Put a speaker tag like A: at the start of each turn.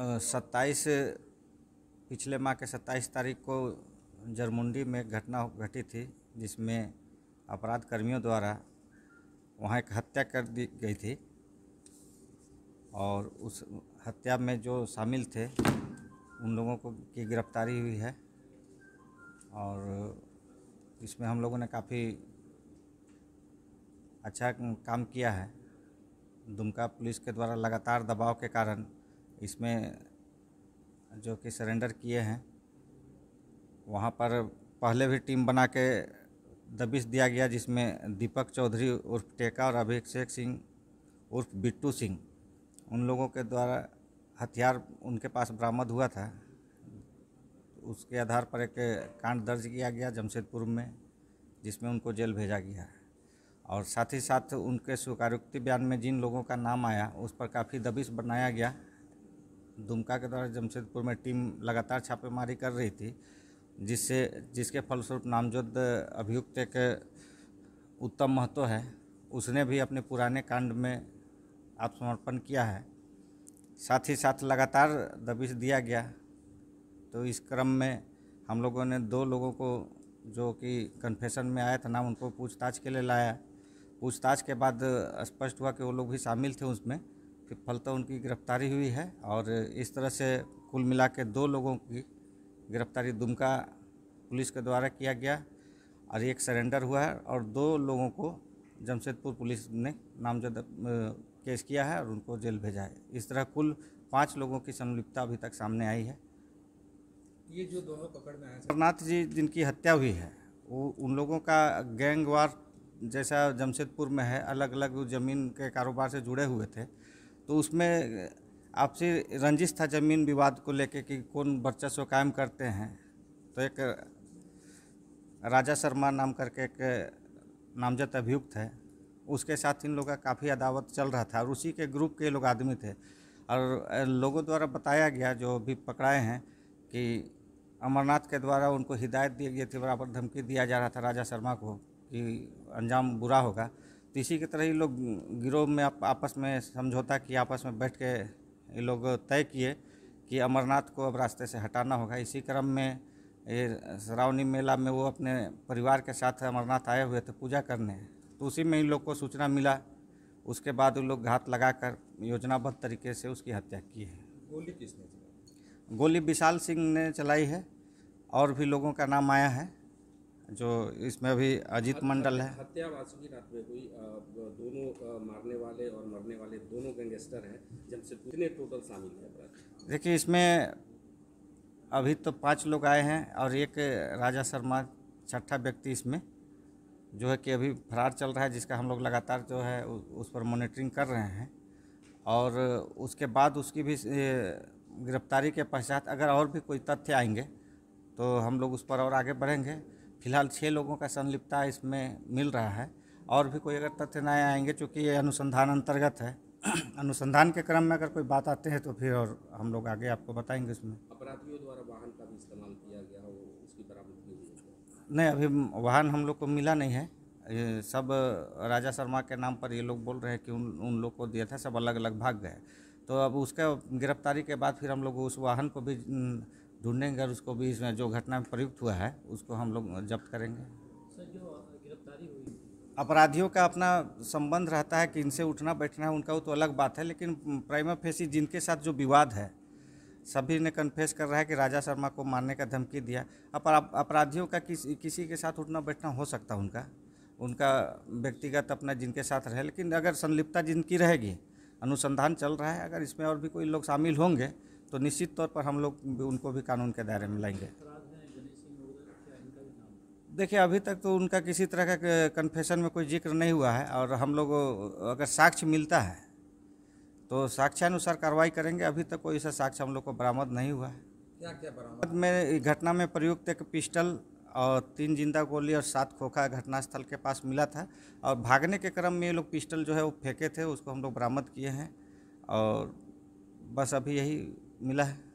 A: सत्ताईस पिछले माह के सत्ताईस तारीख को जरमुंडी में एक घटना घटी थी जिसमें अपराध कर्मियों द्वारा वहाँ एक हत्या कर दी गई थी और उस हत्या में जो शामिल थे उन लोगों को की गिरफ्तारी हुई है और इसमें हम लोगों ने काफ़ी अच्छा काम किया है दुमका पुलिस के द्वारा लगातार दबाव के कारण इसमें जो कि सरेंडर किए हैं वहाँ पर पहले भी टीम बना के दबिश दिया गया जिसमें दीपक चौधरी उर्फ टेका और अभिषेक सिंह उर्फ बिट्टू सिंह उन लोगों के द्वारा हथियार उनके पास बरामद हुआ था उसके आधार पर एक कांड दर्ज किया गया जमशेदपुर में जिसमें उनको जेल भेजा गया और साथ ही साथ उनके स्वीकारोक्ति बयान में जिन लोगों का नाम आया उस पर काफ़ी दबिश बनाया गया दुमका के द्वारा जमशेदपुर में टीम लगातार छापेमारी कर रही थी जिससे जिसके फलस्वरूप नामजद अभियुक्त एक उत्तम महतो है उसने भी अपने पुराने कांड में आत्मसमर्पण किया है साथ ही साथ लगातार दबिश दिया गया तो इस क्रम में हम लोगों ने दो लोगों को जो कि कन्फेशन में आया था नाम उनको पूछताछ के लिए लाया पूछताछ के बाद स्पष्ट हुआ कि वो लोग भी शामिल थे उसमें कि फलतः उनकी गिरफ्तारी हुई है और इस तरह से कुल मिला के दो लोगों की गिरफ्तारी दुमका पुलिस के द्वारा किया गया और एक सरेंडर हुआ है और दो लोगों को जमशेदपुर पुलिस ने नामजद केस किया है और उनको जेल भेजा है इस तरह कुल पाँच लोगों की संलिप्तता अभी तक सामने आई है ये जो दोनों पकड़ में आए अमरनाथ जी जिनकी हत्या हुई है वो उन लोगों का गैंगवार जैसा जमशेदपुर में है अलग अलग जमीन के कारोबार से जुड़े हुए थे तो उसमें आपसी रंजिश था ज़मीन विवाद को लेके कि कौन वर्चस्व कायम करते हैं तो एक राजा शर्मा नाम करके एक नामजद अभियुक्त है उसके साथ इन लोगों का काफ़ी अदावत चल रहा था और उसी के ग्रुप के लोग आदमी थे और लोगों द्वारा बताया गया जो भी पकड़ाए हैं कि अमरनाथ के द्वारा उनको हिदायत दी गई थी बराबर धमकी दिया जा रहा था राजा शर्मा को कि अंजाम बुरा होगा तो इसी की तरह ये लोग गिरोह में आप, आपस में समझौता किए आपस में बैठ के ये लोग तय किए कि अमरनाथ को अब रास्ते से हटाना होगा इसी क्रम में ये श्रावणी मेला में वो अपने परिवार के साथ अमरनाथ आए हुए थे पूजा करने तो उसी में इन लोग को सूचना मिला उसके बाद उन लोग घात लगाकर योजनाबद्ध तरीके से उसकी हत्या की है गोली किसने चलाई गोली विशाल सिंह ने चलाई है और भी लोगों का नाम आया है जो इसमें अभी अजीत मंडल है हत्या वासुकी रात में हुई दोनों मारने वाले और मरने वाले दोनों गैंगस्टर हैं जमसे कितने टोटल शामिल हैं देखिए इसमें अभी तो पांच लोग आए हैं और एक राजा शर्मा छठा व्यक्ति इसमें जो है कि अभी फरार चल रहा है जिसका हम लोग लगातार जो है उस पर मॉनिटरिंग कर रहे हैं और उसके बाद उसकी भी गिरफ्तारी के पश्चात अगर और भी कोई तथ्य आएंगे तो हम लोग उस पर और आगे बढ़ेंगे फिलहाल छः लोगों का संलिप्तता इसमें मिल रहा है और भी कोई अगर तथ्य नए आएंगे चूँकि ये अनुसंधान अंतर्गत है अनुसंधान के क्रम में अगर कोई बात आते हैं तो फिर और हम लोग आगे आपको बताएंगे उसमें अपराधियों द्वारा वाहन का भी इस्तेमाल किया गया हो उसकी बरामदगी नहीं अभी वाहन हम लोग को मिला नहीं है सब राजा शर्मा के नाम पर ये लोग बोल रहे हैं कि उन उन लोग को दिया था सब अलग अलग भाग गए तो अब उसका गिरफ्तारी के बाद फिर हम लोग उस वाहन को भी न, ढूंढेंगे और उसको भी इसमें जो घटना में प्रयुक्त हुआ है उसको हम लोग जब्त करेंगे अपराधियों का अपना संबंध रहता है कि इनसे उठना बैठना है उनका वो तो अलग बात है लेकिन प्राइमा फेसी जिनके साथ जो विवाद है सभी ने कन्फेस कर रहा है कि राजा शर्मा को मारने का धमकी दिया अपराधियों का किसी किसी के साथ उठना बैठना हो सकता उनका उनका व्यक्तिगत अपना जिनके साथ रहे लेकिन अगर संलिप्तता जिनकी रहेगी अनुसंधान चल रहा है अगर इसमें और भी कोई लोग शामिल होंगे तो निश्चित तौर पर हम लोग उनको भी कानून के दायरे में लाएंगे देखिए अभी तक तो उनका किसी तरह का कन्फेशन में कोई जिक्र नहीं हुआ है और हम लोग अगर साक्ष्य मिलता है तो साक्ष्यानुसार कार्रवाई करेंगे अभी तक कोई ऐसा साक्ष्य हम लोग को बरामद नहीं हुआ है
B: क्या क्या बरामद
A: में घटना में प्रयुक्त एक पिस्टल और तीन जिंदा गोली और सात खोखा घटनास्थल के पास मिला था और भागने के क्रम में ये लोग पिस्टल जो है वो फेंके थे उसको हम लोग बरामद किए हैं और बस अभी यही milah